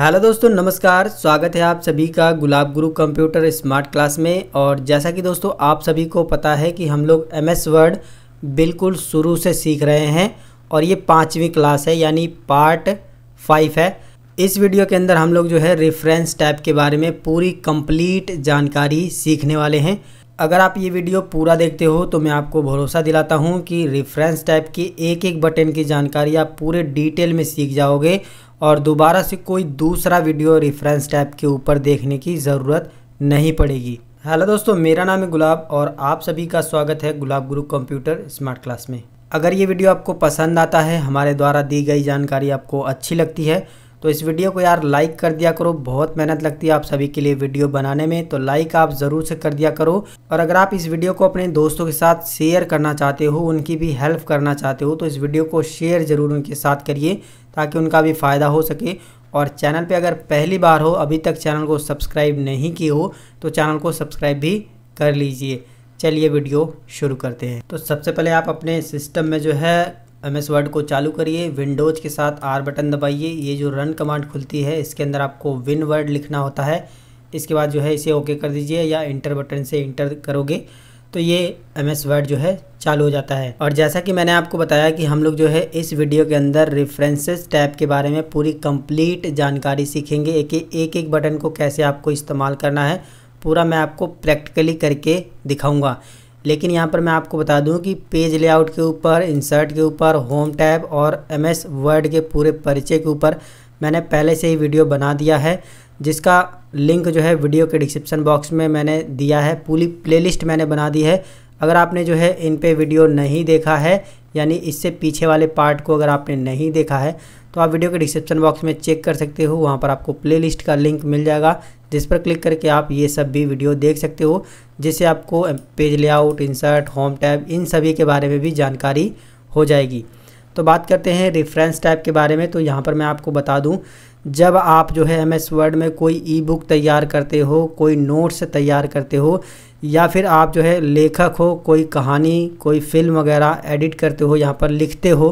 hello दोस्तों नमस्कार स्वागत है आप सभी का गुलाब गुरु कंप्यूटर स्मार्ट क्लास में और जैसा कि दोस्तों आप सभी को पता है कि हम लोग एम एस वर्ड बिल्कुल शुरू से सीख रहे हैं और ये पाँचवीं क्लास है यानी पार्ट फाइव है इस वीडियो के अंदर हम लोग जो है रेफरेंस टैब के बारे में पूरी कंप्लीट जानकारी सीखने वाले हैं अगर आप ये वीडियो पूरा देखते हो तो मैं आपको भरोसा दिलाता हूँ कि रेफरेंस टाइप की एक एक बटन की जानकारी आप पूरे डिटेल में सीख जाओगे और दोबारा से कोई दूसरा वीडियो रेफरेंस टैप के ऊपर देखने की ज़रूरत नहीं पड़ेगी हेलो दोस्तों मेरा नाम है गुलाब और आप सभी का स्वागत है गुलाब गुरु कंप्यूटर स्मार्ट क्लास में अगर ये वीडियो आपको पसंद आता है हमारे द्वारा दी गई जानकारी आपको अच्छी लगती है तो इस वीडियो को यार लाइक कर दिया करो बहुत मेहनत लगती है आप सभी के लिए वीडियो बनाने में तो लाइक आप ज़रूर से कर दिया करो और अगर आप इस वीडियो को अपने दोस्तों के साथ शेयर करना चाहते हो उनकी भी हेल्प करना चाहते हो तो इस वीडियो को शेयर ज़रूर उनके साथ करिए ताकि उनका भी फ़ायदा हो सके और चैनल पे अगर पहली बार हो अभी तक चैनल को सब्सक्राइब नहीं किए हो तो चैनल को सब्सक्राइब भी कर लीजिए चलिए वीडियो शुरू करते हैं तो सबसे पहले आप अपने सिस्टम में जो है एम एस वर्ड को चालू करिए विंडोज़ के साथ आर बटन दबाइए ये जो रन कमांड खुलती है इसके अंदर आपको विन वर्ड लिखना होता है इसके बाद जो है इसे ओके कर दीजिए या इंटर बटन से इंटर करोगे तो ये एम एस वर्ड जो है चालू हो जाता है और जैसा कि मैंने आपको बताया कि हम लोग जो है इस वीडियो के अंदर रेफरेंसेस टैब के बारे में पूरी कंप्लीट जानकारी सीखेंगे एक एक एक बटन को कैसे आपको इस्तेमाल करना है पूरा मैं आपको प्रैक्टिकली करके दिखाऊंगा लेकिन यहाँ पर मैं आपको बता दूँ कि पेज लेआउट के ऊपर इंसर्ट के ऊपर होम टैब और एम एस वर्ड के पूरे परिचय के ऊपर मैंने पहले से ही वीडियो बना दिया है जिसका लिंक जो है वीडियो के डिस्क्रिप्शन बॉक्स में मैंने दिया है पूरी प्लेलिस्ट मैंने बना दी है अगर आपने जो है इन पे वीडियो नहीं देखा है यानी इससे पीछे वाले पार्ट को अगर आपने नहीं देखा है तो आप वीडियो के डिस्क्रिप्शन बॉक्स में चेक कर सकते हो वहाँ पर आपको प्लेलिस्ट का लिंक मिल जाएगा जिस पर क्लिक करके आप ये सब भी वीडियो देख सकते हो जिससे आपको page layout insert home tab इन सभी के बारे में भी जानकारी हो जाएगी तो बात करते हैं रेफरेंस टाइप के बारे में तो यहाँ पर मैं आपको बता दूँ जब आप जो है एम एस वर्ड में कोई ई बुक तैयार करते हो कोई नोट्स तैयार करते हो या फिर आप जो है लेखक हो कोई कहानी कोई फिल्म वगैरह एडिट करते हो यहाँ पर लिखते हो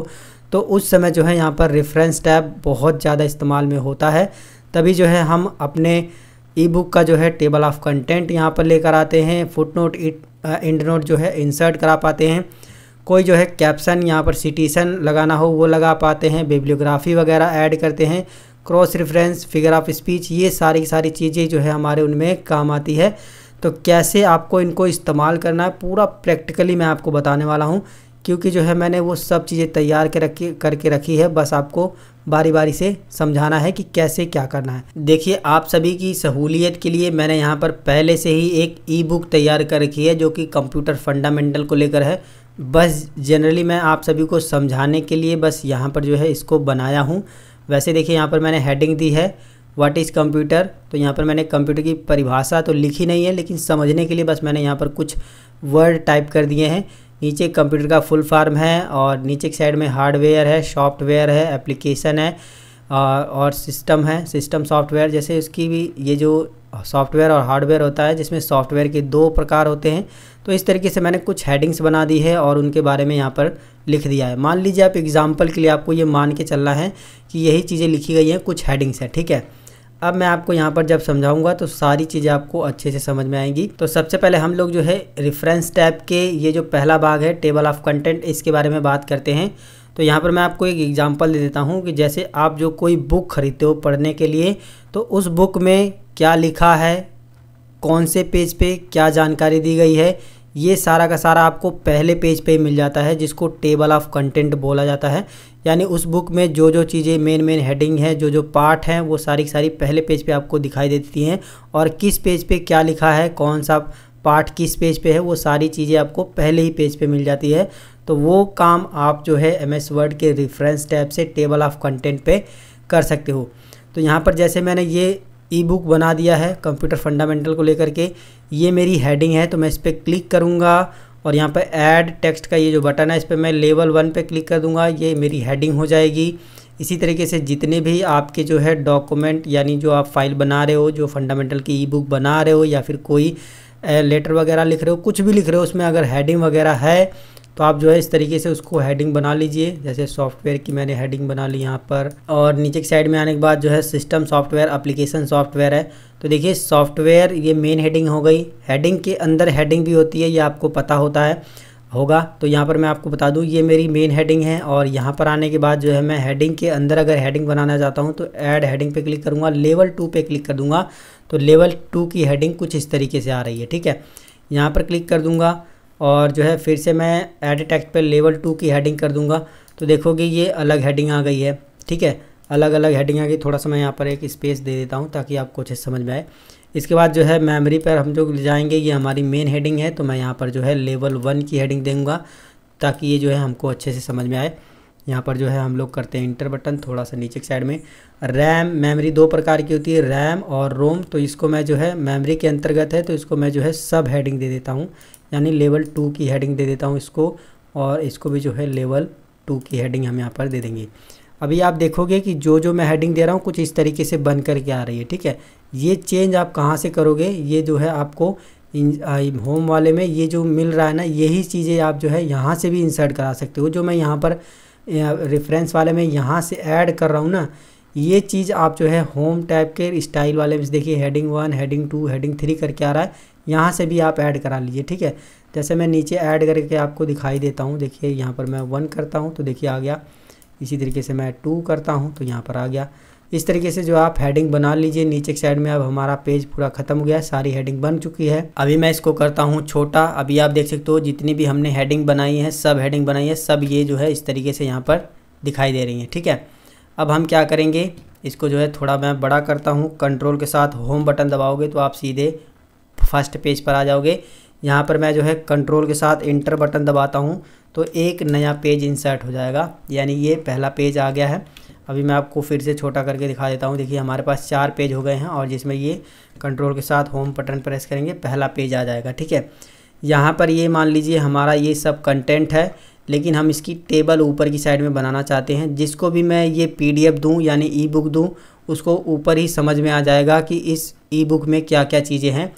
तो उस समय जो है यहाँ पर रेफरेंस टैब बहुत ज़्यादा इस्तेमाल में होता है तभी जो है हम अपने ई बुक का जो है टेबल ऑफ़ कंटेंट यहाँ पर लेकर आते हैं फुट नोट इंड नोट जो है इंसर्ट करा पाते हैं कोई जो है कैप्शन यहाँ पर सिटीसन लगाना हो वो लगा पाते हैं बिब्लियोग्राफी वगैरह ऐड करते हैं cross reference figure of speech ये सारी सारी चीज़ें जो है हमारे उनमें काम आती है तो कैसे आपको इनको इस्तेमाल करना है पूरा प्रैक्टिकली मैं आपको बताने वाला हूँ क्योंकि जो है मैंने वो सब चीज़ें तैयार के रखी करके रखी है बस आपको बारी बारी से समझाना है कि कैसे क्या करना है देखिए आप सभी की सहूलियत के लिए मैंने यहाँ पर पहले से ही एक ई बुक तैयार कर रखी है जो कि कंप्यूटर फंडामेंटल को लेकर है बस जनरली मैं आप सभी को समझाने के लिए बस यहाँ पर जो है इसको बनाया हूँ वैसे देखिए यहाँ पर मैंने हेडिंग दी है व्हाट इज़ कंप्यूटर तो यहाँ पर मैंने कंप्यूटर की परिभाषा तो लिखी नहीं है लेकिन समझने के लिए बस मैंने यहाँ पर कुछ वर्ड टाइप कर दिए हैं नीचे कंप्यूटर का फुल फॉर्म है और नीचे की साइड में हार्डवेयर है सॉफ्टवेयर है एप्लीकेशन है और सिस्टम है सिस्टम सॉफ्टवेयर जैसे उसकी भी ये जो सॉफ्टवेयर और हार्डवेयर होता है जिसमें सॉफ्टवेयर के दो प्रकार होते हैं तो इस तरीके से मैंने कुछ हेडिंग्स बना दी है और उनके बारे में यहाँ पर लिख दिया है मान लीजिए आप एग्ज़ाम्पल के लिए आपको ये मान के चलना है कि यही चीज़ें लिखी गई हैं कुछ हेडिंग्स हैं ठीक है अब मैं आपको यहाँ पर जब समझाऊंगा तो सारी चीज़ें आपको अच्छे से समझ में आएंगी तो सबसे पहले हम लोग जो है रेफरेंस टैब के ये जो पहला भाग है टेबल ऑफ कंटेंट इसके बारे में बात करते हैं तो यहाँ पर मैं आपको एक एग्जांपल दे देता हूँ कि जैसे आप जो कोई बुक खरीदते हो पढ़ने के लिए तो उस बुक में क्या लिखा है कौन से पेज पे क्या जानकारी दी गई है ये सारा का सारा आपको पहले पेज पे मिल जाता है जिसको टेबल ऑफ कंटेंट बोला जाता है यानी उस बुक में जो जो चीज़ें मेन मेन हेडिंग है जो जो पार्ट हैं वो सारी की सारी पहले पेज पे आपको दिखाई देती हैं और किस पेज पे क्या लिखा है कौन सा पार्ट किस पेज पे है वो सारी चीज़ें आपको पहले ही पेज पे मिल जाती है तो वो काम आप जो है एम एस वर्ड के रेफरेंस टैब से टेबल ऑफ कंटेंट पे कर सकते हो तो यहाँ पर जैसे मैंने ये ई बुक बना दिया है कंप्यूटर फंडामेंटल को लेकर के ये मेरी हेडिंग है तो मैं इस पर क्लिक करूँगा और यहाँ पर ऐड टेक्स्ट का ये जो बटन है इस पर मैं लेवल वन पे क्लिक कर दूँगा ये मेरी हेडिंग हो जाएगी इसी तरीके से जितने भी आपके जो है डॉक्यूमेंट यानी जो आप फाइल बना रहे हो जो फंडामेंटल की ई बुक बना रहे हो या फिर कोई लेटर वगैरह लिख रहे हो कुछ भी लिख रहे हो उसमें अगर हेडिंग वगैरह है तो आप जो है इस तरीके से उसको हेडिंग बना लीजिए जैसे सॉफ्टवेयर की मैंने हेडिंग बना ली यहाँ पर और नीचे की साइड में आने के बाद जो है सिस्टम सॉफ्टवेयर अप्लीकेशन सॉफ्टवेयर है तो देखिए सॉफ्टवेयर ये मेन हेडिंग हो गई हेडिंग के अंदर हेडिंग भी होती है ये आपको पता होता है होगा तो यहाँ पर मैं आपको बता दूँ ये मेरी मेन हेडिंग है और यहाँ पर आने के बाद जो है मैं हेडिंग के अंदर अगर हेडिंग बनाना चाहता हूँ तो ऐड हेडिंग पे क्लिक करूँगा लेवल टू पे क्लिक कर दूँगा तो लेवल टू की हेडिंग कुछ इस तरीके से आ रही है ठीक है यहाँ पर क्लिक कर दूँगा और जो है फिर से मैं एड टेक्स्ट पर लेवल टू की हेडिंग कर दूँगा तो देखोगे ये अलग हेडिंग आ गई है ठीक है अलग अलग हेडिंग आ गई थोड़ा सा मैं यहाँ पर एक स्पेस दे देता हूँ ताकि आपको अच्छे समझ में आए इसके बाद जो है मेमोरी पर हम लोग जाएंगे ये हमारी मेन हेडिंग है तो मैं यहाँ पर जो है लेवल वन की हेडिंग दूँगा ताकि ये जो है हमको अच्छे से समझ में आए यहाँ पर जो है हम लोग करते हैं इंटर बटन थोड़ा सा नीचे के साइड में रैम मेमोरी दो प्रकार की होती है रैम और रोम तो इसको मैं जो है मेमोरी के अंतर्गत है तो इसको मैं जो है सब हेडिंग दे देता हूँ यानी लेवल टू की हेडिंग दे देता हूँ इसको और इसको भी जो है लेवल टू की हेडिंग हम यहाँ पर दे देंगे अभी आप देखोगे कि जो जो मैं हेडिंग दे रहा हूँ कुछ इस तरीके से बन करके आ रही है ठीक है ये चेंज आप कहाँ से करोगे ये जो है आपको होम वाले में ये जो मिल रहा है ना यही चीज़ें आप जो है यहाँ से भी इंसर्ट करा सकते हो जो मैं यहाँ पर रेफरेंस वाले में यहाँ से ऐड कर रहा हूँ ना ये चीज़ आप जो है होम टाइप के स्टाइल वाले में देखिए heading one heading two heading three करके आ रहा है यहाँ से भी आप ऐड करा लीजिए ठीक है जैसे मैं नीचे ऐड करके आपको दिखाई देता हूँ देखिए यहाँ पर मैं वन करता हूँ तो देखिए आ गया इसी तरीके से मैं टू करता हूँ तो यहाँ पर आ गया इस तरीके से जो आप हेडिंग बना लीजिए नीचे के साइड में अब हमारा पेज पूरा खत्म हो गया है सारी हेडिंग बन चुकी है अभी मैं इसको करता हूँ छोटा अभी आप देख सकते हो जितनी भी हमने हेडिंग बनाई है सब हेडिंग बनाई है सब ये जो है इस तरीके से यहाँ पर दिखाई दे रही है ठीक है अब हम क्या करेंगे इसको जो है थोड़ा मैं बड़ा करता हूँ कंट्रोल के साथ होम बटन दबाओगे तो आप सीधे फर्स्ट पेज पर आ जाओगे यहाँ पर मैं जो है कंट्रोल के साथ इंटर बटन दबाता हूँ तो एक नया पेज इंसर्ट हो जाएगा यानी ये पहला पेज आ गया है अभी मैं आपको फिर से छोटा करके दिखा देता हूँ देखिए हमारे पास चार पेज हो गए हैं और जिसमें ये कंट्रोल के साथ होम बटन प्रेस करेंगे पहला पेज आ जाएगा ठीक है यहाँ पर ये मान लीजिए हमारा ये सब कंटेंट है लेकिन हम इसकी टेबल ऊपर की साइड में बनाना चाहते हैं जिसको भी मैं ये पी डी दूँ यानी ई बुक दूँ उसको ऊपर ही समझ में आ जाएगा कि इस ई बुक में क्या क्या चीज़ें हैं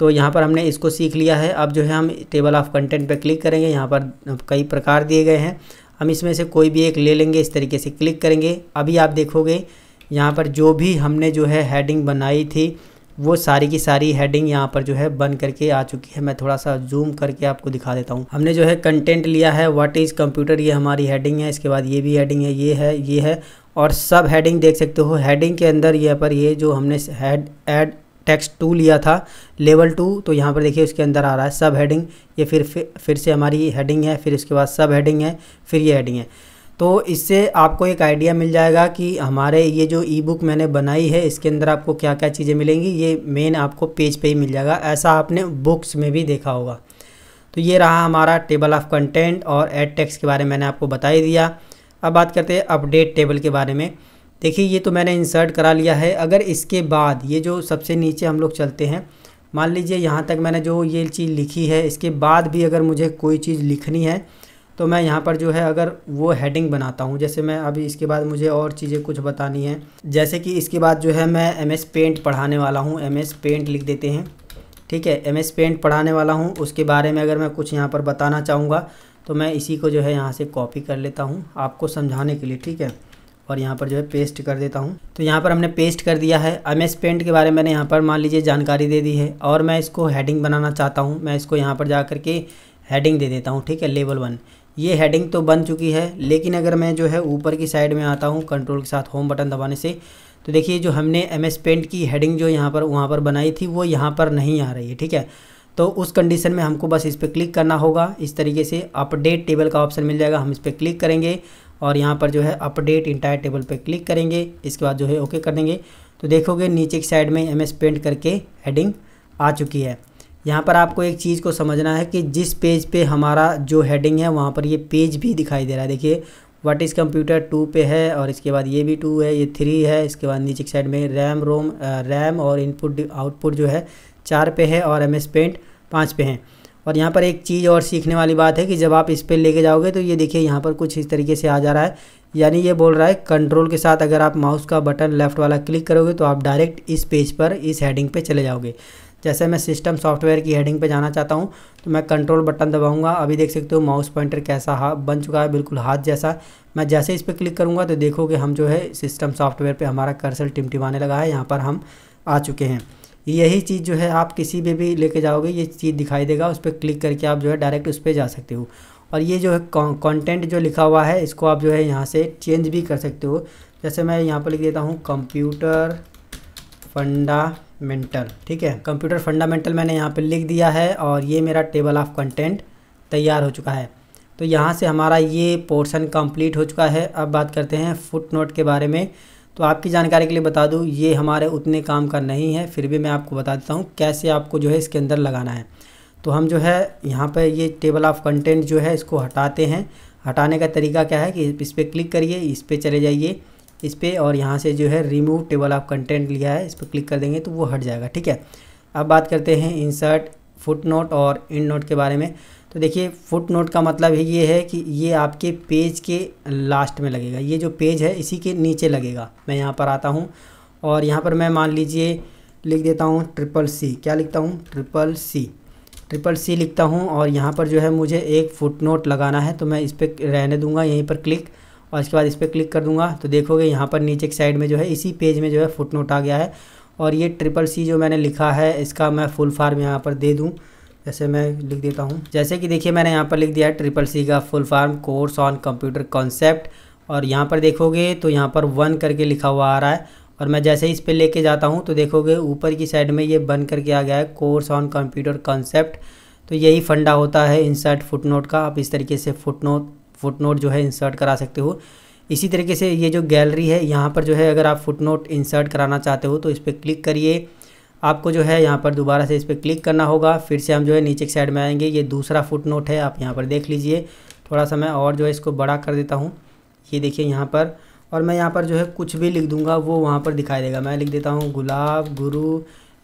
तो यहाँ पर हमने इसको सीख लिया है अब जो है हम टेबल ऑफ़ कंटेंट पर क्लिक करेंगे यहाँ पर कई प्रकार दिए गए हैं हम इसमें से कोई भी एक ले लेंगे इस तरीके से क्लिक करेंगे अभी आप देखोगे यहाँ पर जो भी हमने जो है हेडिंग बनाई थी वो सारी की सारी हेडिंग यहाँ पर जो है बन करके आ चुकी है मैं थोड़ा सा जूम करके आपको दिखा देता हूँ हमने जो है कंटेंट लिया है व्हाट इज़ कंप्यूटर ये हमारी हेडिंग है इसके बाद ये भी हेडिंग है ये है ये है और सब हेडिंग देख सकते हो हेडिंग के अंदर यहाँ पर ये जो हमने हेड एड टेक्स्ट टू लिया था लेवल टू तो यहाँ पर देखिए उसके अंदर आ रहा है सब हेडिंग ये फिर फिर से हमारी हेडिंग है फिर इसके बाद सब हेडिंग है फिर ये हेडिंग है तो इससे आपको एक आइडिया मिल जाएगा कि हमारे ये जो ई बुक मैंने बनाई है इसके अंदर आपको क्या क्या चीज़ें मिलेंगी ये मेन आपको पेज पे ही मिल जाएगा ऐसा आपने बुक्स में भी देखा होगा तो ये रहा हमारा टेबल ऑफ कंटेंट और एड टेक्स के बारे में मैंने आपको बता ही दिया अब बात करते हैं अपडेट टेबल के बारे में देखिए ये तो मैंने इंसर्ट करा लिया है अगर इसके बाद ये जो सबसे नीचे हम लोग चलते हैं मान लीजिए यहाँ तक मैंने जो ये चीज़ लिखी है इसके बाद भी अगर मुझे कोई चीज़ लिखनी है तो मैं यहाँ पर जो है अगर वो हेडिंग बनाता हूँ जैसे मैं अभी इसके बाद मुझे और चीज़ें कुछ बतानी है जैसे कि इसके बाद जो है मैं एम एस पेंट पढ़ाने वाला हूँ एम एस पेंट लिख देते हैं ठीक है एम एस पेंट पढ़ाने वाला हूँ उसके बारे में अगर मैं कुछ यहाँ पर बताना चाहूँगा तो मैं इसी को जो है यहाँ से कॉपी कर लेता हूँ आपको समझाने के लिए ठीक है और यहाँ पर जो है पेस्ट कर देता हूँ तो यहाँ पर हमने पेस्ट कर दिया है एम एस पेंट के बारे में मैंने यहाँ पर मान लीजिए जानकारी दे दी है और मैं इसको हेडिंग बनाना चाहता हूँ मैं इसको यहाँ पर जा के हेडिंग दे देता हूँ ठीक है लेवल वन ये हेडिंग तो बन चुकी है लेकिन अगर मैं जो है ऊपर की साइड में आता हूँ कंट्रोल के साथ होम बटन दबाने से तो देखिए जो हमने एम एस पेंट की हेडिंग जो यहाँ पर वहाँ पर बनाई थी वो यहाँ पर नहीं आ रही है ठीक है तो उस कंडीशन में हमको बस इस पर क्लिक करना होगा इस तरीके से अपडेट टेबल का ऑप्शन मिल जाएगा हम इस पर क्लिक करेंगे और यहाँ पर जो है अपडेट इंटायर टेबल पर क्लिक करेंगे इसके बाद जो है ओके कर देंगे तो देखोगे नीचे की साइड में एम एस पेंट करके हेडिंग आ चुकी है यहाँ पर आपको एक चीज़ को समझना है कि जिस पेज पे हमारा जो हेडिंग है वहाँ पर ये पेज भी दिखाई दे रहा है देखिए व्हाट इज़ कंप्यूटर टू पे है और इसके बाद ये भी टू है ये थ्री है इसके बाद नीचे की साइड में रैम रोम रैम और इनपुट आउटपुट जो है चार पे है और एम एस पेंट पाँच पे हैं और यहाँ पर एक चीज़ और सीखने वाली बात है कि जब आप इस पर लेके जाओगे तो ये देखिए यहाँ पर कुछ इस तरीके से आ जा रहा है यानी ये बोल रहा है कंट्रोल के साथ अगर आप माउस का बटन लेफ़्ट वाला क्लिक करोगे तो आप डायरेक्ट इस पेज पर इस हेडिंग पे चले जाओगे जैसे मैं सिस्टम सॉफ्टवेयर की हेडिंग पे जाना चाहता हूँ तो मैं कंट्रोल बटन दबाऊँगा अभी देख सकते हो माउस पॉइंटर कैसा हा बन चुका है बिल्कुल हाथ जैसा मैं जैसे इस पर क्लिक करूँगा तो देखोगे हम जो है सिस्टम सॉफ्टवेयर पर हमारा कर्सल टिमटिमाने लगा है यहाँ पर हम आ चुके हैं यही चीज़ जो है आप किसी में भी लेके जाओगे ये चीज़ दिखाई देगा उस पर क्लिक करके आप जो है डायरेक्ट उस पर जा सकते हो और ये जो है कॉन्टेंट जो लिखा हुआ है इसको आप जो है यहाँ से चेंज भी कर सकते हो जैसे मैं यहाँ पर लिख देता हूँ कंप्यूटर फंडामेंटल ठीक है कंप्यूटर फंडामेंटल मैंने यहाँ पर लिख दिया है और ये मेरा टेबल ऑफ कंटेंट तैयार हो चुका है तो यहाँ से हमारा ये पोर्शन कंप्लीट हो चुका है अब बात करते हैं फुट नोट के बारे में तो आपकी जानकारी के लिए बता दूँ ये हमारे उतने काम का नहीं है फिर भी मैं आपको बता देता हूँ कैसे आपको जो है इसके अंदर लगाना है तो हम जो है यहाँ पर ये टेबल ऑफ कंटेंट जो है इसको हटाते हैं हटाने का तरीका क्या है कि इस पर क्लिक करिए इस पर चले जाइए इस पर और यहाँ से जो है रिमूव टेबल ऑफ कंटेंट लिया है इस पर क्लिक कर देंगे तो वो हट जाएगा ठीक है अब बात करते हैं इंसर्ट फुट नोट और इंड नोट के बारे में तो देखिए फुट नोट का मतलब है ये है कि ये आपके पेज के लास्ट में लगेगा ये जो पेज है इसी के नीचे लगेगा मैं यहाँ पर आता हूँ और यहाँ पर मैं मान लीजिए लिख देता हूँ ट्रिपल सी क्या लिखता हूँ ट्रिपल सी ट्रिपल सी लिखता हूँ और यहाँ पर जो है मुझे एक फुट नोट लगाना है तो मैं इस पर रहने दूंगा यहीं पर क्लिक और इसके बाद इस पर क्लिक कर दूँगा तो देखोगे यहाँ पर नीचे के साइड में जो है इसी पेज में जो है फुट नोट आ गया है और ये ट्रिपल सी जो मैंने लिखा है इसका मैं फुल फार्म यहाँ पर दे दूँ जैसे मैं लिख देता हूँ जैसे कि देखिए मैंने यहाँ पर लिख दिया है ट्रिपल सी का full form course on computer concept और यहाँ पर देखोगे तो यहाँ पर वन करके लिखा हुआ आ रहा है और मैं जैसे ही इस पर लेके जाता हूँ तो देखोगे ऊपर की साइड में ये बन करके आ गया है कोर्स ऑन कंप्यूटर कॉन्सेप्ट तो यही फंडा होता है इंसर्ट फुटनोट का आप इस तरीके से फुटनोट फुटनोट जो है इंसर्ट करा सकते हो इसी तरीके से ये जो गैलरी है यहाँ पर जो है अगर आप फुटनोट इंसर्ट कराना चाहते हो तो इस पर क्लिक करिए आपको जो है यहाँ पर दोबारा से इस पर क्लिक करना होगा फिर से हम जो है नीचे के साइड में आएंगे ये दूसरा फुट नोट है आप यहाँ पर देख लीजिए थोड़ा सा मैं और जो है इसको बड़ा कर देता हूँ ये देखिए यहाँ पर और मैं यहाँ पर जो है कुछ भी लिख दूंगा वो वहाँ पर दिखाई देगा मैं लिख देता हूँ गुलाब गुरु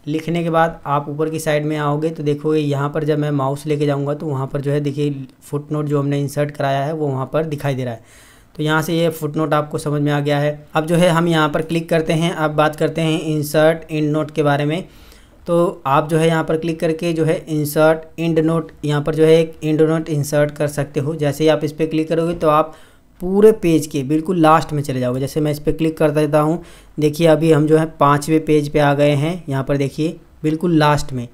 लिखने के बाद आप ऊपर की साइड में आओगे तो देखोगे यहाँ पर जब मैं माउस लेके जाऊँगा तो वहाँ पर जो है देखिए फुट नोट जो हमने इंसर्ट कराया है वो वहाँ पर दिखाई दे रहा है तो यहाँ से ये फुट नोट आपको समझ में आ गया है अब जो है हम यहाँ पर क्लिक करते हैं अब बात करते हैं इंसर्ट इंड नोट के बारे में तो आप जो है यहाँ पर क्लिक करके जो है इंसर्ट इंड नोट यहाँ पर जो है एक इंड नोट इंसर्ट कर सकते हो जैसे ही आप इस पर क्लिक करोगे तो आप पूरे पेज के बिल्कुल लास्ट में चले जाओगे जैसे मैं इस पर क्लिक कर देता हूँ देखिए अभी हम जो है पाँचवें पेज पे आ गए हैं यहाँ पर देखिए बिल्कुल लास्ट में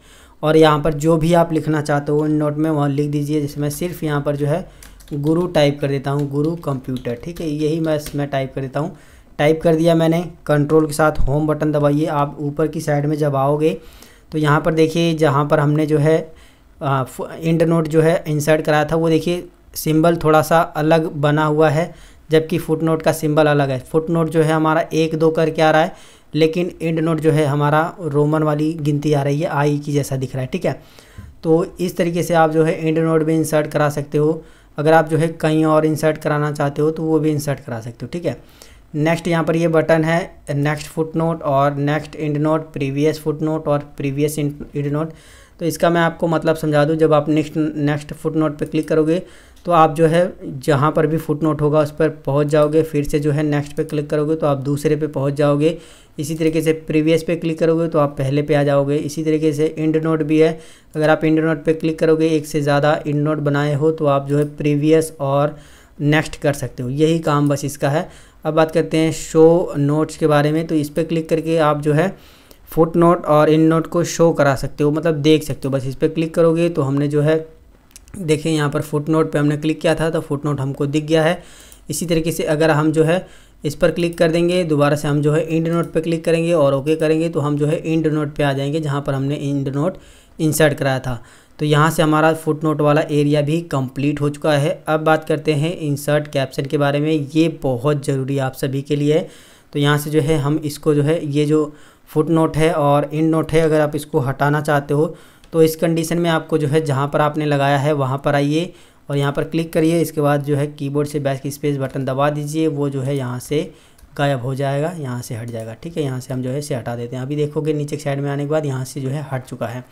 और यहाँ पर जो भी आप लिखना चाहते हो नोट में वहाँ लिख दीजिए जैसे मैं सिर्फ यहाँ पर जो है गुरु टाइप कर देता हूँ गुरु कंप्यूटर ठीक है यही मैं इसमें टाइप कर देता हूँ टाइप कर दिया मैंने कंट्रोल के साथ होम बटन दबाइए आप ऊपर की साइड में जब आओगे तो यहाँ पर देखिए जहाँ पर हमने जो है इंड नोट जो है इंसर्ट कराया था वो देखिए सिंबल थोड़ा सा अलग बना हुआ है जबकि फुट नोट का सिंबल अलग है फुट नोट जो है हमारा एक दो करके आ रहा है लेकिन इंड नोट जो है हमारा रोमन वाली गिनती आ रही है आई की जैसा दिख रहा है ठीक है तो इस तरीके से आप जो है इंड नोट भी इंसर्ट करा सकते हो अगर आप जो है कहीं और इंसर्ट कराना चाहते हो तो वो भी इंसर्ट करा सकते हो ठीक है नेक्स्ट यहाँ पर ये बटन है नेक्स्ट फुट नोट और next end note previous foot note और प्रीवियस इंड नोट तो इसका मैं आपको मतलब समझा दूँ जब आप नेक्स्ट नेक्स्ट फुट नोट पर क्लिक करोगे तो आप जो है जहाँ पर भी फुट नोट होगा उस पर पहुँच जाओगे फिर से जो है नेक्स्ट पे क्लिक करोगे तो आप दूसरे पे पहुँच जाओगे इसी तरीके से प्रीवियस पे क्लिक करोगे तो आप पहले पे आ जाओगे इसी तरीके से इंड नोट भी है अगर आप इंड नोट पे क्लिक करोगे एक से ज़्यादा इंड नोट बनाए हो तो आप जो है प्रीवियस और नेक्स्ट कर सकते हो यही काम बस इसका है अब बात करते हैं शो नोट्स के बारे में तो इस पर क्लिक करके आप जो है फुट नोट और इंड नोट को शो करा सकते हो मतलब देख सकते हो बस इस पर क्लिक करोगे तो हमने जो है देखें यहाँ पर फुट नोट पर हमने क्लिक किया था तो फुट नोट हमको दिख गया है इसी तरीके से अगर हम जो है इस पर क्लिक कर देंगे दोबारा से हम जो है इंड नोट पर क्लिक करेंगे और ओके करेंगे तो हम जो है इंड नोट पर आ जाएंगे जहाँ पर हमने इंड नोट इंसर्ट कराया था तो यहाँ से हमारा फुट नोट वाला एरिया भी कंप्लीट हो चुका है अब बात करते हैं इंसर्ट कैप्शन के बारे में ये बहुत ज़रूरी आप सभी के लिए है तो यहाँ से जो है हम इसको जो है ये जो फुट नोट है और इंड नोट है अगर आप इसको हटाना चाहते हो तो इस कंडीशन में आपको जो है जहाँ पर आपने लगाया है वहाँ पर आइए और यहाँ पर क्लिक करिए इसके बाद जो है कीबोर्ड से बैक स्पेस बटन दबा दीजिए वो जो है यहाँ से गायब हो जाएगा यहाँ से हट जाएगा ठीक है यहाँ से हम जो है इसे हटा देते हैं अभी देखोगे नीचे साइड में आने के बाद यहाँ से जो है हट चुका है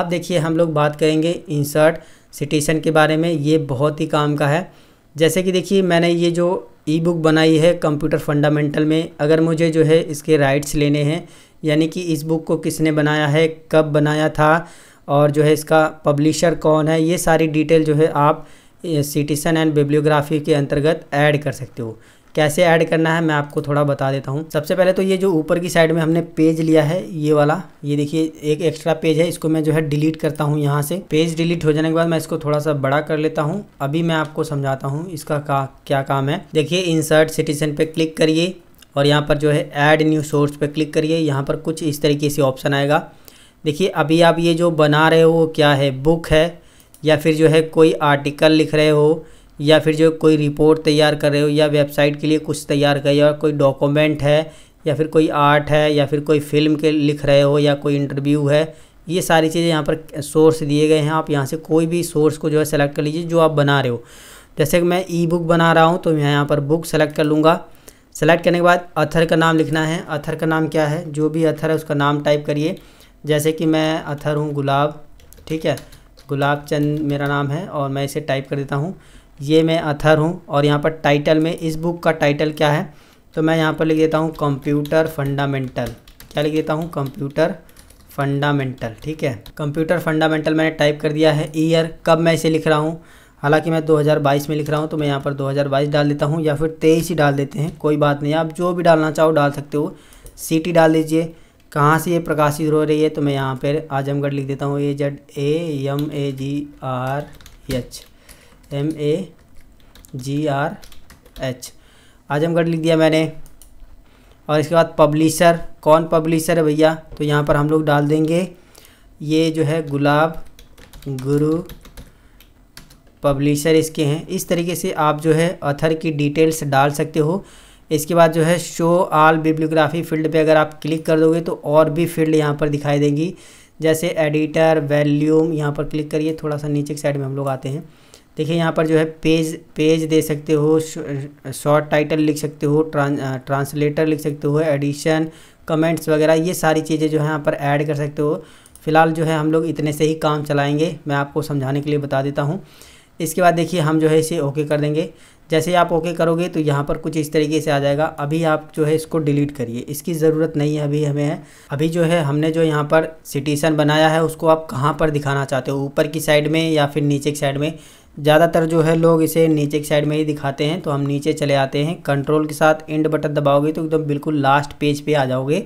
अब देखिए हम लोग बात करेंगे इंसर्ट सिटेशन के बारे में ये बहुत ही काम का है जैसे कि देखिए मैंने ये जो ई बुक बनाई है कंप्यूटर फंडामेंटल में अगर मुझे जो है इसके राइट्स लेने हैं यानी कि इस बुक को किसने बनाया है कब बनाया था और जो है इसका पब्लिशर कौन है ये सारी डिटेल जो है आप सिटीसन एंड बिब्लियोग्राफी के अंतर्गत ऐड कर सकते हो कैसे ऐड करना है मैं आपको थोड़ा बता देता हूँ सबसे पहले तो ये जो ऊपर की साइड में हमने पेज लिया है ये वाला ये देखिए एक एक्स्ट्रा पेज है इसको मैं जो है डिलीट करता हूँ यहाँ से पेज डिलीट हो जाने के बाद मैं इसको थोड़ा सा बड़ा कर लेता हूँ अभी मैं आपको समझाता हूँ इसका का, क्या काम है देखिए इंसर्ट सिटीजन पे क्लिक करिए और यहाँ पर जो है ऐड न्यू सोर्स पे क्लिक करिए यहाँ पर कुछ इस तरीके से ऑप्शन आएगा देखिए अभी आप ये जो बना रहे हो वो क्या है बुक है या फिर जो है कोई आर्टिकल लिख रहे हो या फिर जो कोई रिपोर्ट तैयार कर रहे हो या वेबसाइट के लिए कुछ तैयार कर या कोई डॉक्यूमेंट है या फिर कोई आर्ट है या फिर कोई फिल्म के लिख रहे हो या कोई इंटरव्यू है ये सारी चीज़ें यहाँ पर सोर्स दिए गए हैं आप यहाँ से कोई भी सोर्स को जो है सेलेक्ट कर लीजिए जो आप बना रहे हो जैसे कि मैं ई बुक बना रहा हूँ तो मैं यहाँ पर बुक सेलेक्ट कर लूँगा सेलेक्ट करने के बाद अथर का नाम लिखना है अथर का नाम क्या है जो भी अथर है उसका नाम टाइप करिए जैसे कि मैं अथर हूँ गुलाब ठीक है गुलाब चंद मेरा नाम है और मैं इसे टाइप कर देता हूँ ये मैं अथर हूँ और यहाँ पर टाइटल में इस बुक का टाइटल क्या है तो मैं यहाँ पर लिख देता हूँ कंप्यूटर फंडामेंटल क्या लिख देता हूँ कंप्यूटर फंडामेंटल ठीक है कंप्यूटर फंडामेंटल मैंने टाइप कर दिया है ईयर कब मैं इसे लिख रहा हूँ हालांकि मैं 2022 में लिख रहा हूँ तो मैं यहाँ पर 2022 डाल देता हूँ या फिर तेईस ही डाल देते हैं कोई बात नहीं आप जो भी डालना चाहो डाल सकते हो सिटी डाल दीजिए कहाँ से ये प्रकाशित हो रही है तो मैं यहाँ पर आजमगढ़ लिख देता हूँ A Z A M A G R H M A G R H Azamgarh लिख दिया मैंने और इसके बाद पब्लिशर कौन पब्लिशर है भैया तो यहाँ पर हम लोग डाल देंगे ये जो है गुलाब गुरु पब्लिशर इसके हैं इस तरीके से आप जो है अथर की डिटेल्स डाल सकते हो इसके बाद जो है शो आल बिब्लियोग्राफी फील्ड पे अगर आप क्लिक कर दोगे तो और भी फील्ड यहाँ पर दिखाई देंगी जैसे एडिटर वैल्यूम यहाँ पर क्लिक करिए थोड़ा सा नीचे की साइड में हम लोग आते हैं देखिए यहाँ पर जो है पेज पेज दे सकते हो शॉर्ट टाइटल लिख सकते हो ट्रांसलेटर लिख सकते हो एडिशन कमेंट्स वगैरह ये सारी चीज़ें जो है यहाँ पर ऐड कर सकते हो फिलहाल जो है हम लोग इतने से ही काम चलाएंगे मैं आपको समझाने के लिए बता देता हूँ इसके बाद देखिए हम जो है इसे ओके कर देंगे जैसे आप ओके करोगे तो यहाँ पर कुछ इस तरीके से आ जाएगा अभी आप जो है इसको डिलीट करिए इसकी ज़रूरत नहीं है अभी हमें है अभी जो है हमने जो यहाँ पर सिटीसन बनाया है उसको आप कहाँ पर दिखाना चाहते हो ऊपर की साइड में या फिर नीचे की साइड में ज़्यादातर जो है लोग इसे नीचे की साइड में ही दिखाते हैं तो हम नीचे चले आते हैं कंट्रोल के साथ एंड बटन दबाओगे तो एकदम बिल्कुल लास्ट पेज पर आ जाओगे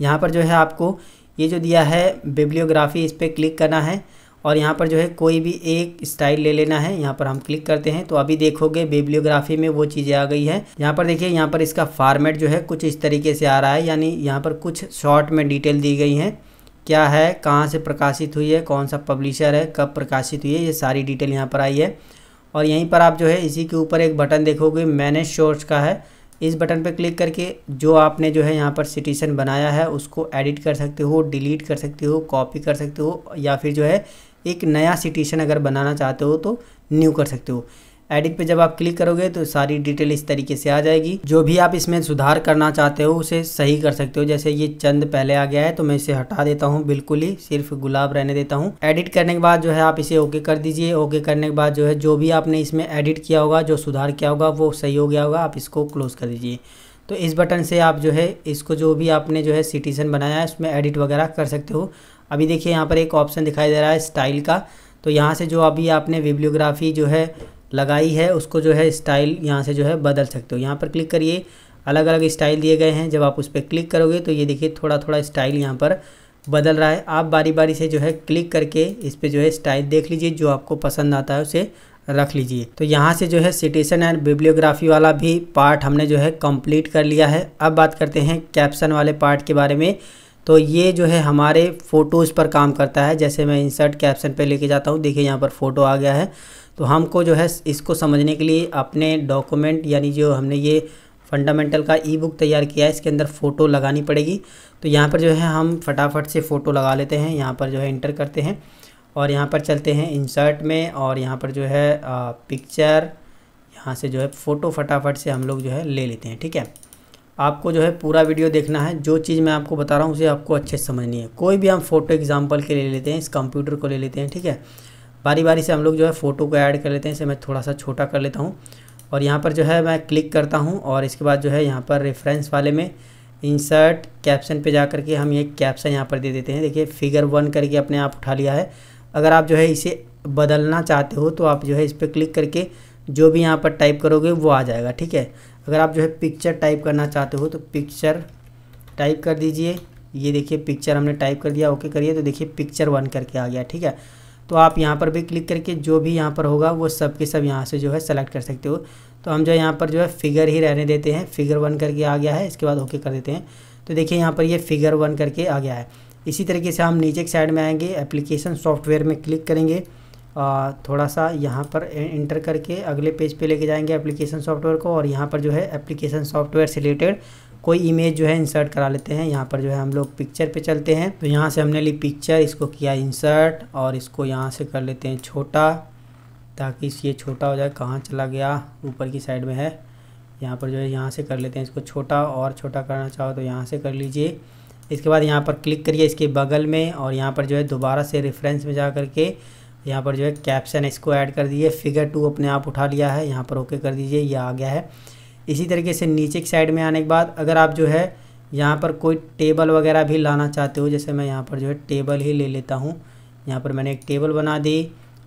यहाँ पर जो है आपको ये जो दिया है बिब्लियोग्राफी इस पर क्लिक करना है और यहाँ पर जो है कोई भी एक स्टाइल ले लेना है यहाँ पर हम क्लिक करते हैं तो अभी देखोगे बेबलियोग्राफी में वो चीज़ें आ गई है यहाँ पर देखिए यहाँ पर इसका फॉर्मेट जो है कुछ इस तरीके से आ रहा है यानी यहाँ पर कुछ शॉर्ट में डिटेल दी गई हैं क्या है कहाँ से प्रकाशित हुई है कौन सा पब्लिशर है कब प्रकाशित हुई है ये सारी डिटेल यहाँ पर आई है और यहीं पर आप जो है इसी के ऊपर एक बटन देखोगे मैनेज शोर्स का है इस बटन पर क्लिक करके जो आपने जो है यहाँ पर सिटीसन बनाया है उसको एडिट कर सकते हो डिलीट कर सकते हो कॉपी कर सकते हो या फिर जो है एक नया सिटीसन अगर बनाना चाहते हो तो न्यू कर सकते हो एडिट पे जब आप क्लिक करोगे तो सारी डिटेल इस तरीके से आ जाएगी जो भी आप इसमें सुधार करना चाहते हो उसे सही कर सकते हो जैसे ये चंद पहले आ गया है तो मैं इसे हटा देता हूँ बिल्कुल ही सिर्फ गुलाब रहने देता हूँ एडिट करने के बाद जो है आप इसे ओके कर दीजिए ओके करने के बाद जो है जो भी आपने इसमें एडिट किया होगा जो सुधार किया होगा वो सही हो गया होगा आप इसको क्लोज कर दीजिए तो इस बटन से आप जो है इसको जो भी आपने जो है सिटीजन बनाया है उसमें एडिट वगैरह कर सकते हो अभी देखिए यहाँ पर एक ऑप्शन दिखाई दे रहा है स्टाइल का तो यहाँ से जो अभी आपने विब्लियोग्राफी जो है लगाई है उसको जो है स्टाइल यहाँ से जो है बदल सकते हो यहाँ पर क्लिक करिए अलग अलग स्टाइल दिए गए हैं जब आप उस पर क्लिक करोगे तो ये देखिए थोड़ा थोड़ा स्टाइल यहाँ पर बदल रहा है आप बारी बारी से जो है क्लिक करके इस पर जो है स्टाइल देख लीजिए जो आपको पसंद आता है उसे रख लीजिए तो यहाँ से जो है सिटेशन एंड बिब्लियोग्राफी वाला भी पार्ट हमने जो है कंप्लीट कर लिया है अब बात करते हैं कैप्शन वाले पार्ट के बारे में तो ये जो है हमारे फ़ोटोज़ पर काम करता है जैसे मैं इंसर्ट कैप्शन पे लेके जाता हूँ देखिए यहाँ पर फ़ोटो आ गया है तो हमको जो है इसको समझने के लिए अपने डॉक्यूमेंट यानी जो हमने ये फंडामेंटल का ई बुक तैयार किया है इसके अंदर फ़ोटो लगानी पड़ेगी तो यहाँ पर जो है हम फटाफट से फ़ोटो लगा लेते हैं यहाँ पर जो है इंटर करते हैं और यहाँ पर चलते हैं इंसर्ट में और यहाँ पर जो है पिक्चर यहाँ से जो है फ़ोटो फटाफट से हम लोग जो है ले लेते हैं ठीक है आपको जो है पूरा वीडियो देखना है जो चीज़ मैं आपको बता रहा हूँ उसे आपको अच्छे से समझनी है कोई भी हम फ़ोटो एग्जाम्पल के ले लेते हैं इस कंप्यूटर को ले लेते हैं ठीक है बारी बारी से हम लोग जो है फ़ोटो को ऐड कर लेते हैं इसे मैं थोड़ा सा छोटा कर लेता हूँ और यहाँ पर जो है मैं क्लिक करता हूँ और इसके बाद जो है यहाँ पर रेफरेंस वाले में इंसर्ट कैप्शन पे जा करके हम ये कैप्शन यहाँ पर दे देते हैं देखिए फिगर वन करके अपने आप उठा लिया है अगर आप जो है इसे बदलना चाहते हो तो आप जो है इस पर क्लिक करके जो भी यहाँ पर टाइप करोगे वो आ जाएगा ठीक है अगर आप जो है पिक्चर टाइप करना चाहते हो तो पिक्चर टाइप कर दीजिए ये देखिए पिक्चर हमने टाइप कर दिया ओके करिए तो देखिए पिक्चर वन करके आ गया ठीक है तो आप यहाँ पर भी क्लिक करके जो भी यहाँ पर होगा वो सब के सब यहाँ से जो है सेलेक्ट कर सकते हो तो हम जो है यहाँ पर जो है फिगर ही रहने देते हैं फिगर वन करके आ गया है इसके बाद ओके कर देते हैं तो देखिए यहाँ पर ये फिगर वन करके आ गया है इसी तरीके से हम नीचे के साइड में आएंगे एप्लीकेशन सॉफ्टवेयर में क्लिक करेंगे थोड़ा सा यहाँ पर इंटर करके अगले पेज पे लेके जाएंगे एप्लीकेशन सॉफ्टवेयर को और यहाँ पर जो है एप्लीकेशन सॉफ्टवेयर से रिलेटेड कोई इमेज जो है इंसर्ट करा लेते हैं यहाँ पर जो है हम लोग पिक्चर पे चलते हैं तो यहाँ से हमने ली पिक्चर इसको किया इंसर्ट और इसको यहाँ से कर लेते हैं छोटा ताकि ये छोटा हो जाए कहाँ चला गया ऊपर की साइड में है यहाँ पर जो है यहाँ से कर लेते हैं इसको छोटा और छोटा करना चाहो तो यहाँ से कर लीजिए इसके बाद यहाँ पर क्लिक करिए इसके बगल में और यहाँ पर जो है दोबारा से रेफरेंस में जा करके के यहाँ पर जो है कैप्शन इसको ऐड कर दीजिए फिगर टू अपने आप उठा लिया है यहाँ पर ओके कर दीजिए ये आ गया है इसी तरीके से नीचे की साइड में आने के बाद अगर आप जो है यहाँ पर कोई टेबल वगैरह भी लाना चाहते हो जैसे मैं यहाँ पर जो है टेबल ही ले लेता हूँ यहाँ पर मैंने एक टेबल बना दी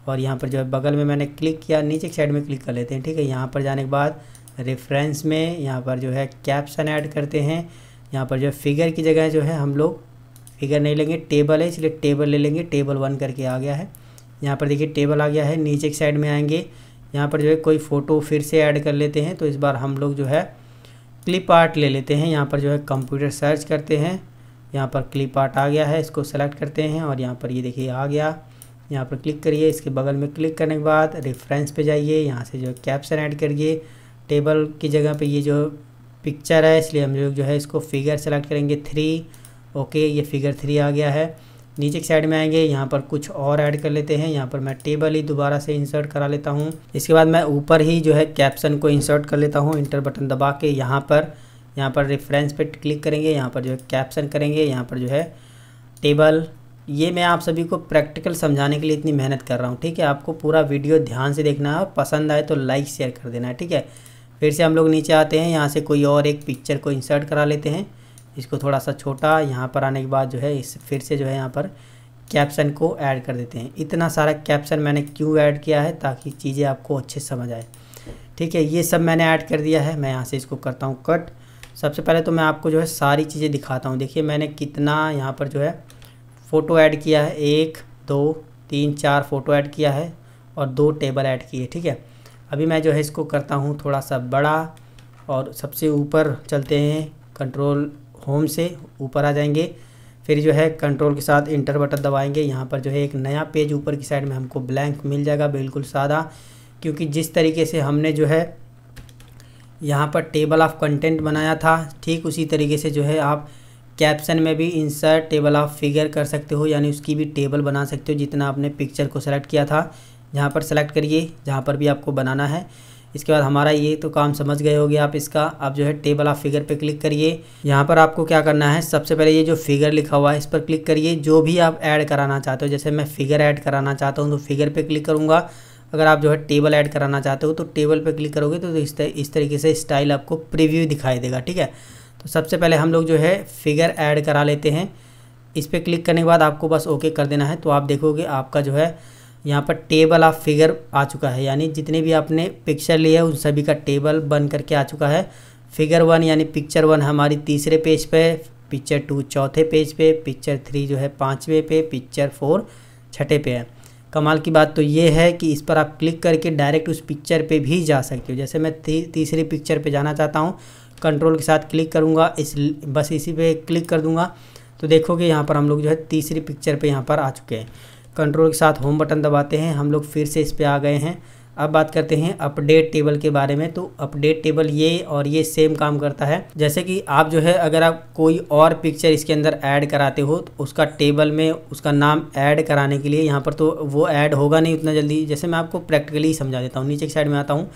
और यहाँ पर जो है बगल में मैंने क्लिक किया नीचे की साइड में क्लिक कर लेते हैं ठीक है यहाँ पर जाने के बाद रेफरेंस में यहाँ पर जो है कैप्शन ऐड करते हैं यहाँ पर जो है फिगर की जगह जो है हम लोग फिगर नहीं लेंगे टेबल है इसलिए टेबल ले लेंगे टेबल वन करके आ गया है यहाँ पर देखिए टेबल आ गया है नीचे के साइड में आएंगे यहाँ पर जो है कोई फ़ोटो फिर से ऐड कर लेते हैं तो इस बार हम लोग जो है क्लिप आर्ट ले लेते हैं यहाँ पर जो है कंप्यूटर सर्च करते हैं यहाँ पर क्लिप आर्ट आ गया है इसको सेलेक्ट करते हैं और यहाँ पर ये यह देखिए आ गया यहाँ पर क्लिक करिए इसके बगल में क्लिक करने के बाद रेफरेंस पे जाइए यहाँ से जो है कैप्शन ऐड करिए टेबल की जगह पे ये जो पिक्चर है इसलिए हम लोग जो है इसको फिगर सेलेक्ट करेंगे थ्री ओके ये फिगर थ्री आ गया है नीचे की साइड में आएंगे यहाँ पर कुछ और ऐड कर लेते हैं यहाँ पर मैं टेबल ही दोबारा से इंसर्ट करा लेता हूँ इसके बाद मैं ऊपर ही जो है कैप्शन को इंसर्ट कर लेता हूँ इंटर बटन दबा के यहाँ पर यहाँ पर रेफरेंस पे क्लिक करेंगे यहाँ पर जो है कैप्शन करेंगे यहाँ पर जो है टेबल ये मैं आप सभी को प्रैक्टिकल समझाने के लिए इतनी मेहनत कर रहा हूँ ठीक है आपको पूरा वीडियो ध्यान से देखना है और पसंद आए तो लाइक शेयर कर देना है ठीक है फिर से हम लोग नीचे आते हैं यहाँ से कोई और एक पिक्चर को इंसर्ट करा लेते हैं इसको थोड़ा सा छोटा यहाँ पर आने के बाद जो है इस फिर से जो है यहाँ पर कैप्शन को ऐड कर देते हैं इतना सारा कैप्शन मैंने क्यों ऐड किया है ताकि चीज़ें आपको अच्छे समझ आए ठीक है ये सब मैंने ऐड कर दिया है मैं यहाँ से इसको करता हूँ कट सबसे पहले तो मैं आपको जो है सारी चीज़ें दिखाता हूँ देखिए मैंने कितना यहाँ पर जो है फ़ोटो ऐड किया है एक दो तीन चार फ़ोटो ऐड किया है और दो टेबल ऐड किए ठीक है अभी मैं जो है इसको करता हूँ थोड़ा सा बड़ा और सबसे ऊपर चलते हैं कंट्रोल होम से ऊपर आ जाएंगे फिर जो है कंट्रोल के साथ इंटर बटन दबाएंगे यहाँ पर जो है एक नया पेज ऊपर की साइड में हमको ब्लैंक मिल जाएगा बिल्कुल सादा क्योंकि जिस तरीके से हमने जो है यहाँ पर टेबल ऑफ कंटेंट बनाया था ठीक उसी तरीके से जो है आप कैप्शन में भी इंसर्ट टेबल ऑफ फिगर कर सकते हो यानी उसकी भी टेबल बना सकते हो जितना आपने पिक्चर को सेलेक्ट किया था यहाँ पर सेलेक्ट करिए जहाँ पर भी आपको बनाना है इसके बाद हमारा ये तो काम समझ गए होगे आप इसका आप जो है टेबल ऑफ फिगर पे क्लिक करिए यहाँ पर आपको क्या करना है सबसे पहले ये जो फिगर लिखा हुआ है इस पर क्लिक करिए जो भी आप ऐड कराना चाहते हो जैसे मैं फिगर ऐड कराना चाहता हूँ तो फिगर पर क्लिक करूँगा अगर आप जो है टेबल ऐड कराना चाहते हो तो टेबल पर क्लिक करोगे तो इस इस तरीके से स्टाइल आपको प्रिव्यू दिखाई देगा ठीक है तो सबसे पहले हम लोग जो है फिगर ऐड करा लेते हैं इस पर क्लिक करने के बाद आपको बस ओके कर देना है तो आप देखोगे आपका जो है यहाँ पर टेबल ऑफ फिगर आ चुका है यानी जितने भी आपने पिक्चर लिए उन सभी का टेबल बन करके आ चुका है फिगर वन यानी पिक्चर वन हमारी तीसरे पेज पे पिक्चर टू चौथे पेज पे पिक्चर थ्री जो है पाँचवें पे पिक्चर फोर छठे पे है कमाल की बात तो ये है कि इस पर आप क्लिक करके डायरेक्ट उस पिक्चर पे भी जा सकते हो जैसे मैं ती, तीसरी पिक्चर पे जाना चाहता हूँ कंट्रोल के साथ क्लिक करूँगा इस बस इसी पे क्लिक कर दूँगा तो देखोगे यहाँ पर हम लोग जो है तीसरी पिक्चर पे यहाँ पर आ चुके हैं कंट्रोल के साथ होम बटन दबाते हैं हम लोग फिर से इस पर आ गए हैं अब बात करते हैं अपडेट टेबल के बारे में तो अपडेट टेबल ये और ये सेम काम करता है जैसे कि आप जो है अगर आप कोई और पिक्चर इसके अंदर ऐड कराते हो तो उसका टेबल में उसका नाम ऐड कराने के लिए यहाँ पर तो वो ऐड होगा नहीं उतना जल्दी जैसे मैं आपको प्रैक्टिकली समझा देता हूँ नीचे की साइड में आता हूँ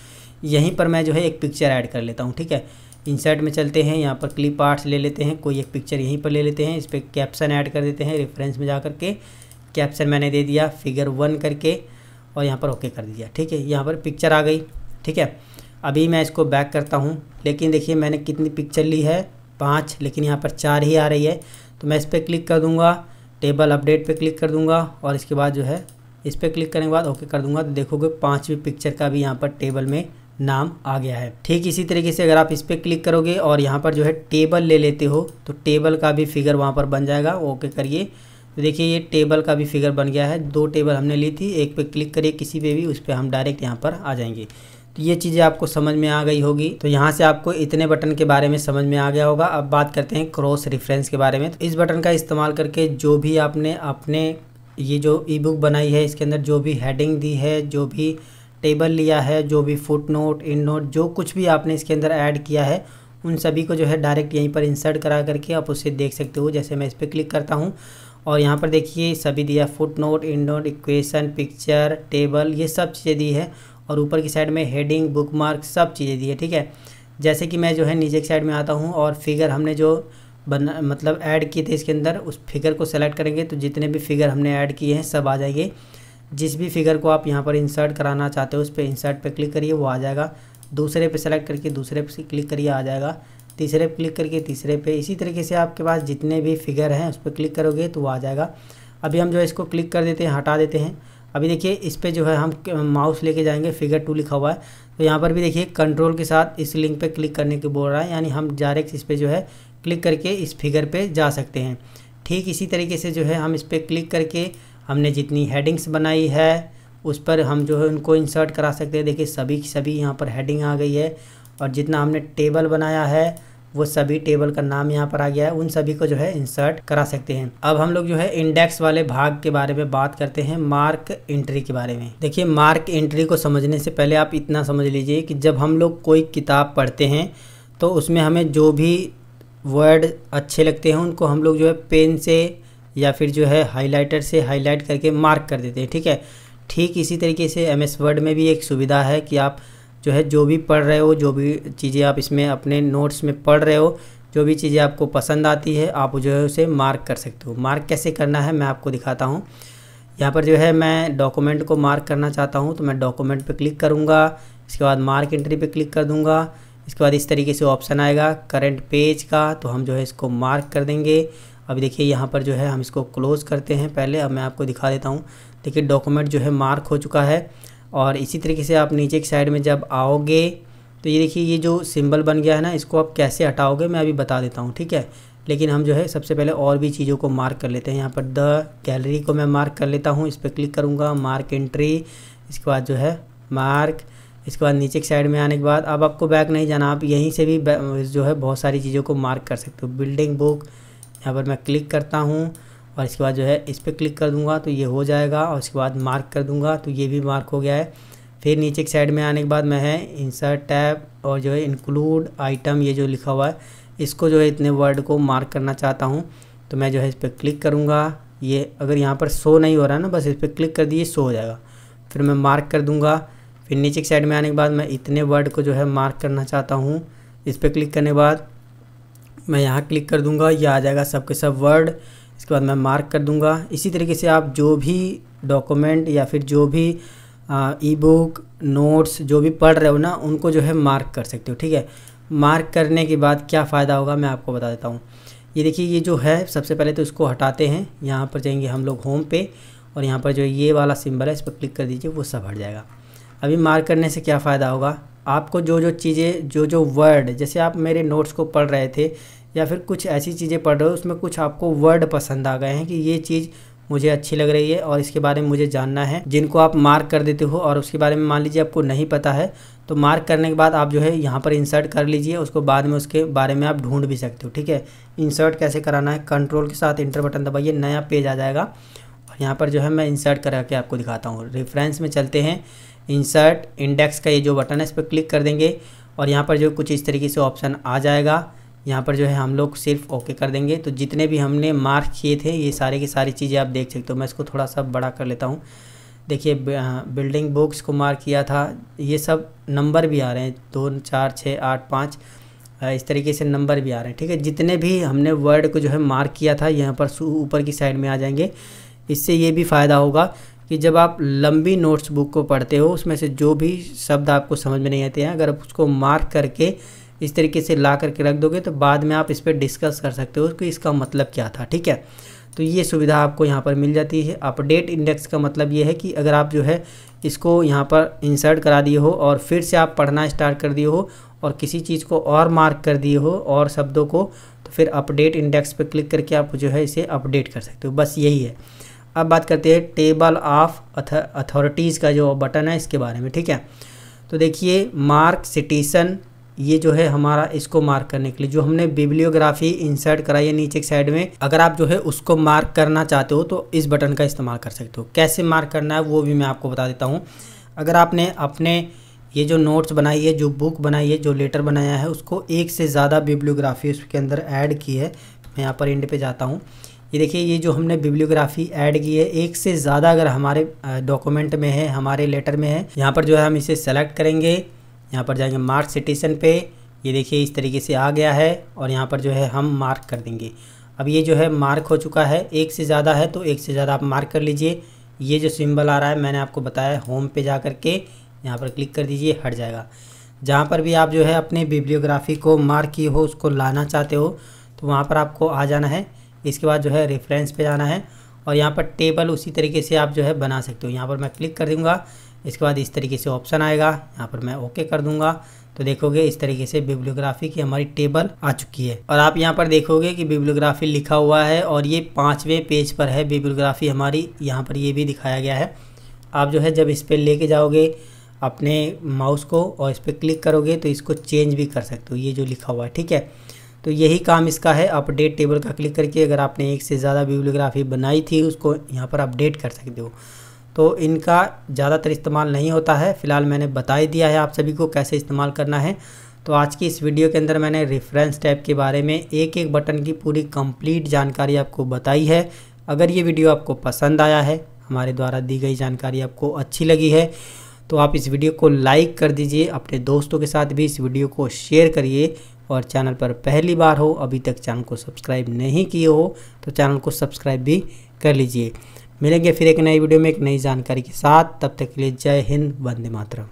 यहीं पर मैं जो है एक पिक्चर ऐड कर लेता हूँ ठीक है इंसर्ट में चलते हैं यहाँ पर क्लिप आर्ट्स ले लेते हैं कोई एक पिक्चर यहीं पर ले लेते हैं इस पर कैप्शन ऐड कर देते हैं रेफरेंस में जा करके के कैप्शन मैंने दे दिया फिगर वन करके और यहाँ पर ओके कर दिया ठीक है यहाँ पर पिक्चर आ गई ठीक है अभी मैं इसको बैक करता हूँ लेकिन देखिए मैंने कितनी पिक्चर ली है पाँच लेकिन यहाँ पर चार ही आ रही है तो मैं इस पर क्लिक कर दूँगा टेबल अपडेट पे क्लिक कर दूँगा और इसके बाद जो है इस पर क्लिक करने के बाद ओके कर दूँगा तो देखोगे पाँचवीं पिक्चर का भी यहाँ पर टेबल में नाम आ गया है ठीक इसी तरीके से अगर आप इस पर क्लिक करोगे और यहाँ पर जो है टेबल ले लेते हो तो टेबल का भी फिगर वहाँ पर बन जाएगा ओके करिए तो देखिए ये टेबल का भी फिगर बन गया है दो टेबल हमने ली थी एक पे क्लिक करिए किसी पे भी उस पर हम डायरेक्ट यहाँ पर आ जाएंगे तो ये चीज़ें आपको समझ में आ गई होगी तो यहाँ से आपको इतने बटन के बारे में समझ में आ गया होगा अब बात करते हैं क्रॉस रेफरेंस के बारे में तो इस बटन का इस्तेमाल करके जो भी आपने अपने ये जो ई बुक बनाई है इसके अंदर जो भी हेडिंग दी है जो भी टेबल लिया है जो भी फुट नोट इन नोट जो कुछ भी आपने इसके अंदर ऐड किया है उन सभी को जो है डायरेक्ट यहीं पर इंसर्ट करा करके आप उसे देख सकते हो जैसे मैं इस पर क्लिक करता हूँ और यहाँ पर देखिए सभी दिया foot note end note equation picture table ये सब चीज़ें दी है और ऊपर की साइड में हेडिंग बुक मार्क सब चीज़ें दी है ठीक है जैसे कि मैं जो है नीचे की साइड में आता हूँ और फिगर हमने जो बना मतलब ऐड किए थे इसके अंदर उस फिगर को सेलेक्ट करेंगे तो जितने भी फिगर हमने ऐड किए हैं सब आ जाएंगे जिस भी फिगर को आप यहाँ पर इंसर्ट कराना चाहते हो उस पर इंसर्ट पर क्लिक करिए वो आ जाएगा दूसरे पर सेलेक्ट करके दूसरे पर क्लिक करिए आ जाएगा तीसरे पर क्लिक करके तीसरे पे इसी तरीके से आपके पास जितने भी फिगर हैं उस पर क्लिक करोगे तो वो आ जाएगा अभी हम जो है इसको क्लिक कर देते हैं हटा देते हैं अभी देखिए इस पर जो है हम माउस लेके जाएंगे फिगर टू लिखा हुआ है तो यहाँ पर भी देखिए कंट्रोल के साथ इस लिंक पर क्लिक करने के बोल रहा है यानी हम डायरेक्ट इस पर जो है क्लिक करके इस फिगर पर जा सकते हैं ठीक इसी तरीके से जो है हम इस पर क्लिक करके हमने जितनी हेडिंग्स बनाई है उस पर हम जो है उनको इंसर्ट करा सकते हैं देखिए सभी सभी यहाँ पर हेडिंग आ गई है और जितना हमने टेबल बनाया है वो सभी टेबल का नाम यहाँ पर आ गया है उन सभी को जो है इंसर्ट करा सकते हैं अब हम लोग जो है इंडेक्स वाले भाग के बारे में बात करते हैं मार्क एंट्री के बारे में देखिए मार्क एंट्री को समझने से पहले आप इतना समझ लीजिए कि जब हम लोग कोई किताब पढ़ते हैं तो उसमें हमें जो भी वर्ड अच्छे लगते हैं उनको हम लोग जो है पेन से या फिर जो है हाईलाइटर से हाईलाइट करके मार्क कर देते हैं ठीक है ठीक इसी तरीके से एम एस वर्ड में भी एक सुविधा है कि आप जो है जो भी पढ़ रहे हो जो भी चीज़ें आप इसमें अपने नोट्स में पढ़ रहे हो जो भी चीज़ें आपको पसंद आती है आप जो है उसे मार्क कर सकते हो मार्क कैसे करना है मैं आपको दिखाता हूँ यहाँ पर जो है मैं डॉक्यूमेंट को मार्क करना चाहता हूँ तो मैं डॉक्यूमेंट पर क्लिक करूँगा इसके बाद मार्क एंट्री पर क्लिक कर दूँगा इसके बाद इस तरीके से ऑप्शन आएगा करंट पेज का तो हम जो है इसको मार्क कर देंगे अभी देखिए यहाँ पर जो है हम इसको क्लोज़ करते हैं पहले अब मैं आपको दिखा देता हूँ देखिए डॉक्यूमेंट जो है मार्क हो चुका है और इसी तरीके से आप नीचे की साइड में जब आओगे तो ये देखिए ये जो सिंबल बन गया है ना इसको आप कैसे हटाओगे मैं अभी बता देता हूँ ठीक है लेकिन हम जो है सबसे पहले और भी चीज़ों को मार्क कर लेते हैं यहाँ पर द गैलरी को मैं मार्क कर लेता हूँ इस पर क्लिक करूँगा मार्क एंट्री इसके बाद जो है मार्क इसके बाद नीचे की साइड में आने के बाद अब आपको बैक नहीं जाना आप यहीं से भी जो है बहुत सारी चीज़ों को मार्क कर सकते हो बिल्डिंग बुक यहाँ पर मैं क्लिक करता हूँ और इसके बाद जो है इस पर क्लिक कर दूंगा तो ये हो जाएगा और उसके बाद मार्क कर दूंगा तो ये भी मार्क हो गया है फिर नीचे के साइड में आने के बाद मैं है इंसर्ट टैब और जो है इंक्लूड आइटम ये जो लिखा हुआ है इसको जो है इतने वर्ड को मार्क करना चाहता हूँ तो मैं जो है इस पर क्लिक करूँगा ये अगर यहाँ पर शो नहीं हो रहा है ना बस इस पर क्लिक कर दिए शो हो जाएगा फिर मैं मार्क कर दूँगा फिर नीचे की साइड में आने के बाद मैं इतने वर्ड को जो है मार्क करना चाहता हूँ इस पर क्लिक करने के बाद मैं यहाँ क्लिक कर दूँगा यह आ जाएगा सबके सब वर्ड इसके बाद मैं मार्क कर दूंगा इसी तरीके से आप जो भी डॉक्यूमेंट या फिर जो भी ई बुक नोट्स जो भी पढ़ रहे हो ना उनको जो है मार्क कर सकते हो ठीक है मार्क करने के बाद क्या फ़ायदा होगा मैं आपको बता देता हूँ ये देखिए ये जो है सबसे पहले तो इसको हटाते हैं यहाँ पर जाएंगे हम लोग होम पे और यहाँ पर जो ये वाला सिंबल है इस पर क्लिक कर दीजिए वो सब हट जाएगा अभी मार्क करने से क्या फ़ायदा होगा आपको जो जो चीज़ें जो जो वर्ड जैसे आप मेरे नोट्स को पढ़ रहे थे या फिर कुछ ऐसी चीज़ें पढ़ रहे हो उसमें कुछ आपको वर्ड पसंद आ गए हैं कि ये चीज़ मुझे अच्छी लग रही है और इसके बारे में मुझे जानना है जिनको आप मार्क कर देते हो और उसके बारे में मान लीजिए आपको नहीं पता है तो मार्क करने के बाद आप जो है यहाँ पर इंसर्ट कर लीजिए उसको बाद में उसके बारे में आप ढूंढ भी सकते हो ठीक है इंसर्ट कैसे कराना है कंट्रोल के साथ इंटर बटन दबाइए नया पेज आ जाएगा और यहाँ पर जो है मैं इंसर्ट करा के आपको दिखाता हूँ रेफरेंस में चलते हैं इंसर्ट इंडेक्स का ये जो बटन है इस पर क्लिक कर देंगे और यहाँ पर जो कुछ इस तरीके से ऑप्शन आ जाएगा यहाँ पर जो है हम लोग सिर्फ ओके कर देंगे तो जितने भी हमने मार्क किए थे ये सारे की सारी चीज़ें आप देख सकते हो मैं इसको थोड़ा सा बड़ा कर लेता हूँ देखिए बिल्डिंग बुक्स हाँ, को मार्क किया था ये सब नंबर भी आ रहे हैं दो चार छः आठ पाँच इस तरीके से नंबर भी आ रहे हैं ठीक है जितने भी हमने वर्ड को जो है मार्क किया था यहाँ पर ऊपर की साइड में आ जाएंगे इससे ये भी फ़ायदा होगा कि जब आप लंबी नोट्स बुक को पढ़ते हो उसमें से जो भी शब्द आपको समझ में नहीं आते हैं अगर आप उसको मार्क करके इस तरीके से ला करके रख दोगे तो बाद में आप इस पर डिस्कस कर सकते हो कि इसका मतलब क्या था ठीक है तो ये सुविधा आपको यहाँ पर मिल जाती है अपडेट इंडेक्स का मतलब ये है कि अगर आप जो है इसको यहाँ पर इंसर्ट करा दिए हो और फिर से आप पढ़ना स्टार्ट कर दिए हो और किसी चीज़ को और मार्क कर दिए हो और शब्दों को तो फिर अपडेट इंडेक्स पर क्लिक करके आप जो है इसे अपडेट कर सकते हो बस यही है अब बात करते हैं टेबल ऑफ अथॉरिटीज़ का जो बटन है इसके बारे में ठीक है तो देखिए मार्क सिटीसन ये जो है हमारा इसको मार्क करने के लिए जो हमने बिब्लियोग्राफी इंसर्ट कराई है नीचे साइड में अगर आप जो है उसको मार्क करना चाहते हो तो इस बटन का इस्तेमाल कर सकते हो कैसे मार्क करना है वो भी मैं आपको बता देता हूँ अगर आपने अपने ये जो नोट्स बनाई है जो बुक बनाई है जो लेटर बनाया है उसको एक से ज़्यादा बिब्लियोग्राफी उसके अंदर ऐड की है मैं यहाँ पर एंड पे जाता हूँ ये देखिए ये जो हमने बिब्लियोग्राफी ऐड की है एक से ज़्यादा अगर हमारे डॉक्यूमेंट में है हमारे लेटर में है यहाँ पर जो है हम इसे सेलेक्ट करेंगे यहाँ पर जाएंगे मार्क सिटेशन पे ये देखिए इस तरीके से आ गया है और यहाँ पर जो है हम मार्क कर देंगे अब ये जो है मार्क हो चुका है एक से ज़्यादा है तो एक से ज़्यादा आप मार्क कर लीजिए ये जो सिंबल आ रहा है मैंने आपको बताया होम पे जा कर के यहाँ पर क्लिक कर दीजिए हट जाएगा जहाँ पर भी आप जो है अपने बिब्लियोग्राफी को मार्क की हो उसको लाना चाहते हो तो वहाँ पर आपको आ जाना है इसके बाद जो है रेफरेंस पर जाना है और यहाँ पर टेबल उसी तरीके से आप जो है बना सकते हो यहाँ पर मैं क्लिक कर दूँगा इसके बाद इस तरीके से ऑप्शन आएगा यहाँ पर मैं ओके कर दूंगा तो देखोगे इस तरीके से बिब्लियोग्राफी की हमारी टेबल आ चुकी है और आप यहाँ पर देखोगे कि बिब्लियोग्राफी लिखा हुआ है और ये पाँचवें पेज पर है बिब्लियोग्राफी हमारी यहाँ पर ये भी दिखाया गया है आप जो है जब इस पर लेके जाओगे अपने माउस को और इस पर क्लिक करोगे तो इसको चेंज भी कर सकते हो ये जो लिखा हुआ है ठीक है तो यही काम इसका है अपडेट टेबल का क्लिक करके अगर आपने एक से ज़्यादा बिब्लियोग्राफी बनाई थी उसको यहाँ पर अपडेट कर सकते हो तो इनका ज़्यादातर इस्तेमाल नहीं होता है फ़िलहाल मैंने बता ही दिया है आप सभी को कैसे इस्तेमाल करना है तो आज की इस वीडियो के अंदर मैंने रेफरेंस टैब के बारे में एक एक बटन की पूरी कंप्लीट जानकारी आपको बताई है अगर ये वीडियो आपको पसंद आया है हमारे द्वारा दी गई जानकारी आपको अच्छी लगी है तो आप इस वीडियो को लाइक कर दीजिए अपने दोस्तों के साथ भी इस वीडियो को शेयर करिए और चैनल पर पहली बार हो अभी तक चैनल को सब्सक्राइब नहीं किए हो तो चैनल को सब्सक्राइब भी कर लीजिए मिलेंगे फिर एक नई वीडियो में एक नई जानकारी के साथ तब तक के लिए जय हिंद वंदे मातरम